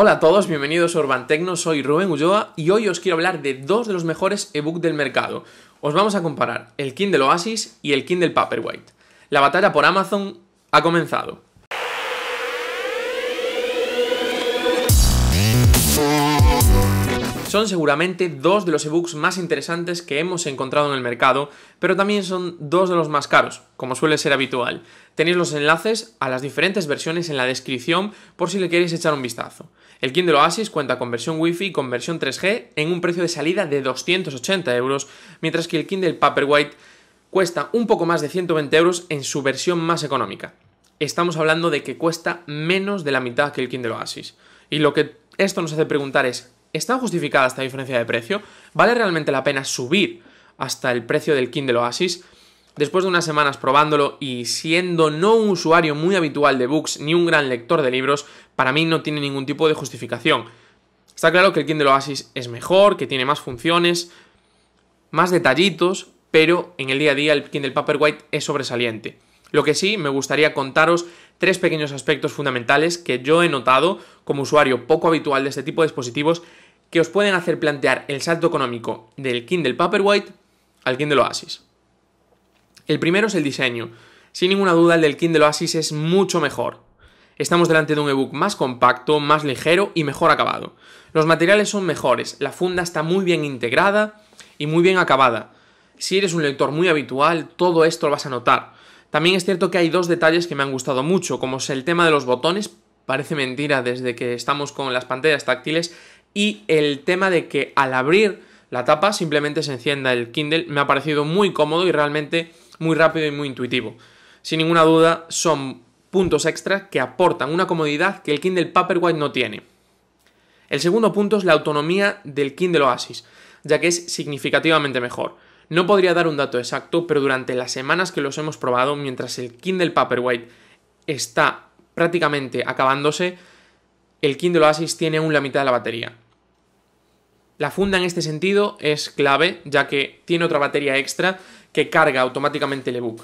Hola a todos, bienvenidos a Urban Tecno, soy Rubén Ulloa y hoy os quiero hablar de dos de los mejores ebooks del mercado. Os vamos a comparar el Kindle Oasis y el Kindle Paperwhite. La batalla por Amazon ha comenzado. Son seguramente dos de los ebooks más interesantes que hemos encontrado en el mercado, pero también son dos de los más caros, como suele ser habitual. Tenéis los enlaces a las diferentes versiones en la descripción por si le queréis echar un vistazo. El Kindle Oasis cuenta con versión Wi-Fi y con versión 3G en un precio de salida de 280 euros, mientras que el Kindle Paperwhite cuesta un poco más de 120 euros en su versión más económica. Estamos hablando de que cuesta menos de la mitad que el Kindle Oasis. Y lo que esto nos hace preguntar es, ¿Está justificada esta diferencia de precio? ¿Vale realmente la pena subir hasta el precio del Kindle Oasis? Después de unas semanas probándolo y siendo no un usuario muy habitual de books ni un gran lector de libros, para mí no tiene ningún tipo de justificación. Está claro que el Kindle Oasis es mejor, que tiene más funciones, más detallitos, pero en el día a día el Kindle Paperwhite es sobresaliente. Lo que sí me gustaría contaros tres pequeños aspectos fundamentales que yo he notado como usuario poco habitual de este tipo de dispositivos que os pueden hacer plantear el salto económico del Kindle Paperwhite al Kindle Oasis. El primero es el diseño. Sin ninguna duda el del Kindle Oasis es mucho mejor. Estamos delante de un ebook más compacto, más ligero y mejor acabado. Los materiales son mejores, la funda está muy bien integrada y muy bien acabada. Si eres un lector muy habitual, todo esto lo vas a notar. También es cierto que hay dos detalles que me han gustado mucho, como es el tema de los botones, parece mentira desde que estamos con las pantallas táctiles, y el tema de que al abrir la tapa simplemente se encienda el Kindle, me ha parecido muy cómodo y realmente muy rápido y muy intuitivo. Sin ninguna duda son puntos extra que aportan una comodidad que el Kindle Paperwhite no tiene. El segundo punto es la autonomía del Kindle Oasis, ya que es significativamente mejor. No podría dar un dato exacto, pero durante las semanas que los hemos probado, mientras el Kindle Paperwhite está prácticamente acabándose, el Kindle Oasis tiene aún la mitad de la batería. La funda en este sentido es clave, ya que tiene otra batería extra que carga automáticamente el ebook.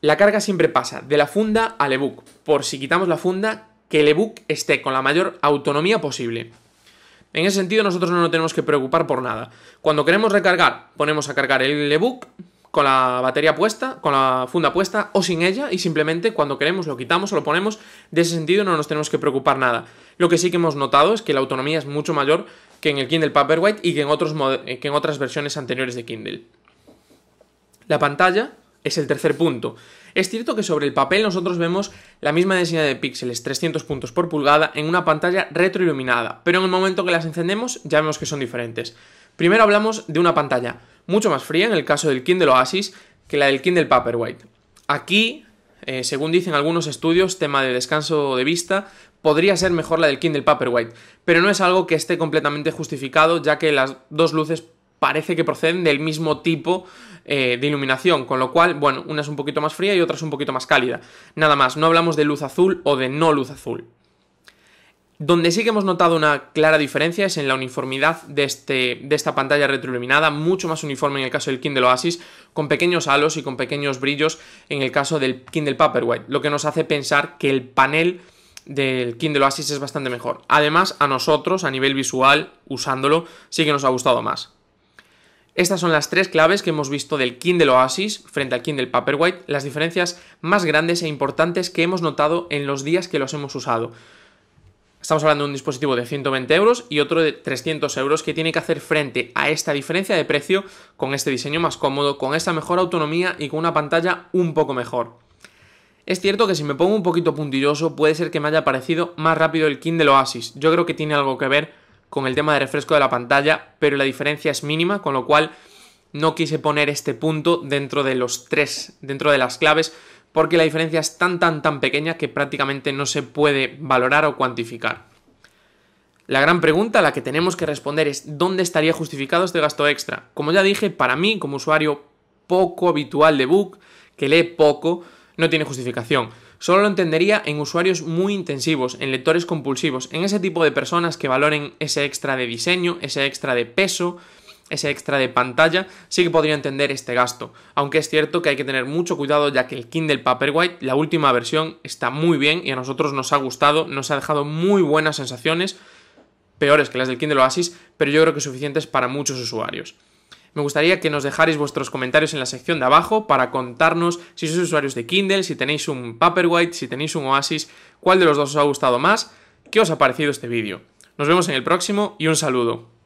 La carga siempre pasa de la funda al ebook, por si quitamos la funda, que el ebook esté con la mayor autonomía posible. En ese sentido nosotros no nos tenemos que preocupar por nada. Cuando queremos recargar, ponemos a cargar el ebook con la batería puesta, con la funda puesta o sin ella y simplemente cuando queremos lo quitamos o lo ponemos. De ese sentido no nos tenemos que preocupar nada. Lo que sí que hemos notado es que la autonomía es mucho mayor que en el Kindle Paperwhite y que en, eh, que en otras versiones anteriores de Kindle. La pantalla es el tercer punto. Es cierto que sobre el papel nosotros vemos la misma densidad de píxeles, 300 puntos por pulgada, en una pantalla retroiluminada, pero en el momento que las encendemos ya vemos que son diferentes. Primero hablamos de una pantalla mucho más fría, en el caso del Kindle Oasis, que la del Kindle Paperwhite. Aquí, eh, según dicen algunos estudios, tema de descanso de vista, podría ser mejor la del Kindle Paperwhite, pero no es algo que esté completamente justificado, ya que las dos luces parece que proceden del mismo tipo eh, de iluminación, con lo cual, bueno, una es un poquito más fría y otra es un poquito más cálida. Nada más, no hablamos de luz azul o de no luz azul. Donde sí que hemos notado una clara diferencia es en la uniformidad de, este, de, esta pantalla retroiluminada, mucho más uniforme en el caso del Kindle Oasis, con pequeños halos y con pequeños brillos en el caso del Kindle Paperwhite, lo que nos hace pensar que el panel del Kindle Oasis es bastante mejor. Además, a nosotros, a nivel visual, usándolo, sí que nos ha gustado más. Estas son las tres claves que hemos visto del Kindle Oasis frente al Kindle Paperwhite, las diferencias más grandes e importantes que hemos notado en los días que los hemos usado. Estamos hablando de un dispositivo de 120 euros y otro de 300 euros que tiene que hacer frente a esta diferencia de precio con este diseño más cómodo, con esta mejor autonomía y con una pantalla un poco mejor. Es cierto que si me pongo un poquito puntilloso puede ser que me haya parecido más rápido el Kindle Oasis. Yo creo que tiene algo que ver con el tema de refresco de la pantalla, pero la diferencia es mínima, con lo cual no quise poner este punto dentro de los tres, dentro de las claves, porque la diferencia es tan tan tan pequeña que prácticamente no se puede valorar o cuantificar. La gran pregunta a la que tenemos que responder es ¿dónde estaría justificado este gasto extra? Como ya dije, para mí como usuario poco habitual de Book, que lee poco, no tiene justificación. Solo lo entendería en usuarios muy intensivos, en lectores compulsivos, en ese tipo de personas que valoren ese extra de diseño, ese extra de peso, ese extra de pantalla, sí que podría entender este gasto. Aunque es cierto que hay que tener mucho cuidado ya que el Kindle Paperwhite, la última versión, está muy bien y a nosotros nos ha gustado, nos ha dejado muy buenas sensaciones, peores que las del Kindle Oasis, pero yo creo que suficientes para muchos usuarios. Me gustaría que nos dejarais vuestros comentarios en la sección de abajo para contarnos si sois usuarios de Kindle, si tenéis un Paperwhite, si tenéis un Oasis, cuál de los dos os ha gustado más, qué os ha parecido este vídeo. Nos vemos en el próximo y un saludo.